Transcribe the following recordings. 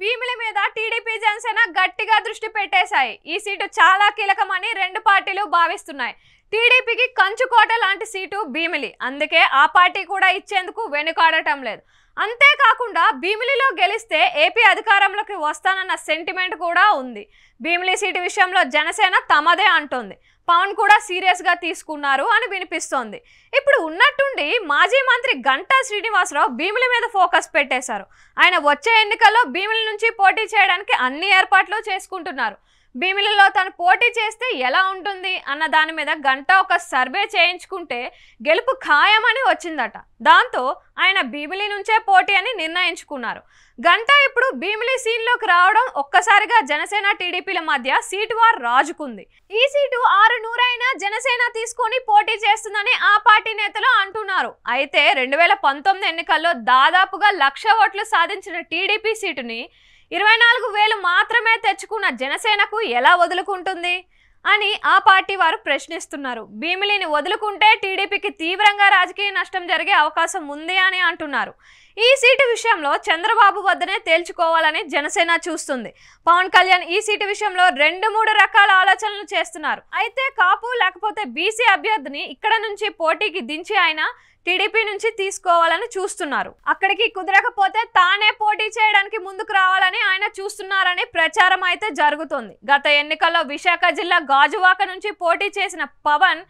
భీమిలి మీద టీడీపీ జనసేన గట్టిగా దృష్టి పెట్టేశాయి ఈ సీటు చాలా కీలకమని రెండు పార్టీలు భావిస్తున్నాయి టీడీపీకి కంచుకోట లాంటి సీటు భీమిలి అందుకే ఆ పార్టీ కూడా ఇచ్చేందుకు వెనుకాడటం లేదు అంతేకాకుండా భీమిలిలో గెలిస్తే ఏపీ అధికారంలోకి వస్తానన్న సెంటిమెంట్ కూడా ఉంది భీమిలి సీటు విషయంలో జనసేన తమదే అంటోంది పవన్ కూడా సీరియస్గా తీసుకున్నారు అని వినిపిస్తోంది ఇప్పుడు ఉన్నట్టుండి మాజీ మంత్రి గంటా శ్రీనివాసరావు భీముల మీద ఫోకస్ పెట్టేశారు ఆయన వచ్చే ఎన్నికల్లో భీముల నుంచి పోటీ చేయడానికి అన్ని ఏర్పాట్లు చేసుకుంటున్నారు భీమిలలో తను పోటీ చేస్తే ఎలా ఉంటుంది అన్న దాని మీద గంట ఒక సర్వే చేయించుకుంటే గెలుపు ఖాయమని వచ్చిందట దాంతో ఆయన భీమిలి నుంచే పోటీ అని నిర్ణయించుకున్నారు గంట ఇప్పుడు భీమిలి సీన్లోకి రావడం ఒక్కసారిగా జనసేన టీడీపీల మధ్య సీటు వార్ రాజుకుంది ఈ సీటు ఆరు నూరైనా జనసేన తీసుకొని పోటీ చేస్తుందని ఆ పార్టీ నేతలు అంటున్నారు అయితే రెండు వేల పంతొమ్మిది ఎన్నికల్లో దాదాపుగా లక్ష ఓట్లు సాధించిన టీడీపీ సీటుని ఇరవై నాలుగు వేలు మాత్రమే తెచ్చుకున్న జనసేనకు ఎలా వదులుకుంటుంది అని ఆ పార్టీ వారు ప్రశ్నిస్తున్నారు భీమిలిని వదులుకుంటే టీడీపీకి తీవ్రంగా రాజకీయ నష్టం జరిగే అవకాశం ఉంది అని అంటున్నారు ఈ సీటు విషయంలో చంద్రబాబు వద్దనే తేల్చుకోవాలని జనసేన చూస్తుంది పవన్ కళ్యాణ్ ఈ సీటు విషయంలో రెండు మూడు రకాల ఆలోచనలు చేస్తున్నారు అయితే కాపు లేకపోతే బీసీ అభ్యర్థిని ఇక్కడ నుంచి పోటీకి దించి ఆయన టీడీపీ నుంచి తీసుకోవాలని చూస్తున్నారు అక్కడికి కుదరకపోతే తానే పోటీ చేయడానికి ముందుకు రావాలని ఆయన చూస్తున్నారని ప్రచారం అయితే జరుగుతుంది గత ఎన్నికల్లో విశాఖ జిల్లా గాజువాక నుంచి పోటీ చేసిన పవన్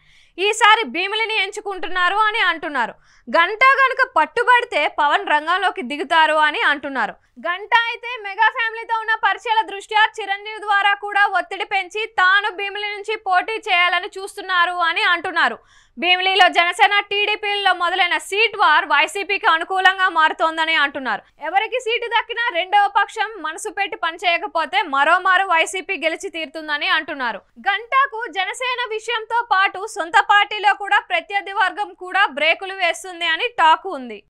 ఈసారి భీమిలిని ఎంచుకుంటున్నారు అని అంటున్నారు గంట గనుక పట్టుబడితే పవన్ రంగంలోకి దిగుతారు అని అంటున్నారు గంట అయితే మెగా ఫ్యామిలీతో ఉన్న పరిచయాల దృష్ట్యా చిరంజీవి ద్వారా కూడా ఒత్తిడి పెంచి తాను భీమిలి నుంచి పోటీ చేయాలని చూస్తున్నారు అని అంటున్నారు భీమిలిలో జనసేన టీడీపీలో మొదలైన సీట్ వార్ వైసీపీకి అనుకూలంగా మారుతోందని అంటున్నారు ఎవరికి సీటు దక్కినా రెండవ పక్షం మనసు పెట్టి పనిచేయకపోతే మరోమారు వైసీపీ గెలిచి తీరుతుందని అంటున్నారు గంటాకు జనసేన విషయంతో పాటు సొంత పార్టీలో కూడా ప్రత్యర్థి వర్గం కూడా బ్రేకులు వేస్తుంది అని టాక్ ఉంది